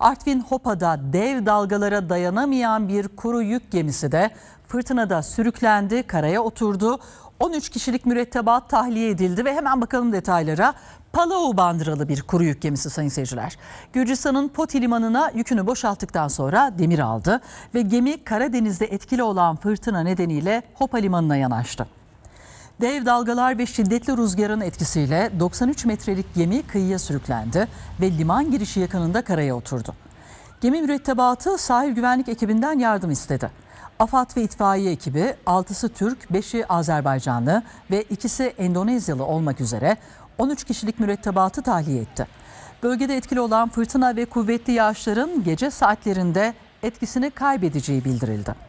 Artvin Hopa'da dev dalgalara dayanamayan bir kuru yük gemisi de fırtınada sürüklendi, karaya oturdu. 13 kişilik mürettebat tahliye edildi ve hemen bakalım detaylara. Palau bandıralı bir kuru yük gemisi sayın seyirciler. Gürcistan'ın Poti limanına yükünü boşalttıktan sonra demir aldı ve gemi Karadeniz'de etkili olan fırtına nedeniyle Hopa limanına yanaştı. Dev dalgalar ve şiddetli rüzgarın etkisiyle 93 metrelik gemi kıyıya sürüklendi ve liman girişi yakınında karaya oturdu. Gemi mürettebatı sahil güvenlik ekibinden yardım istedi. AFAD ve itfaiye ekibi 6'sı Türk, 5'i Azerbaycanlı ve ikisi Endonezyalı olmak üzere 13 kişilik mürettebatı tahliye etti. Bölgede etkili olan fırtına ve kuvvetli yağışların gece saatlerinde etkisini kaybedeceği bildirildi.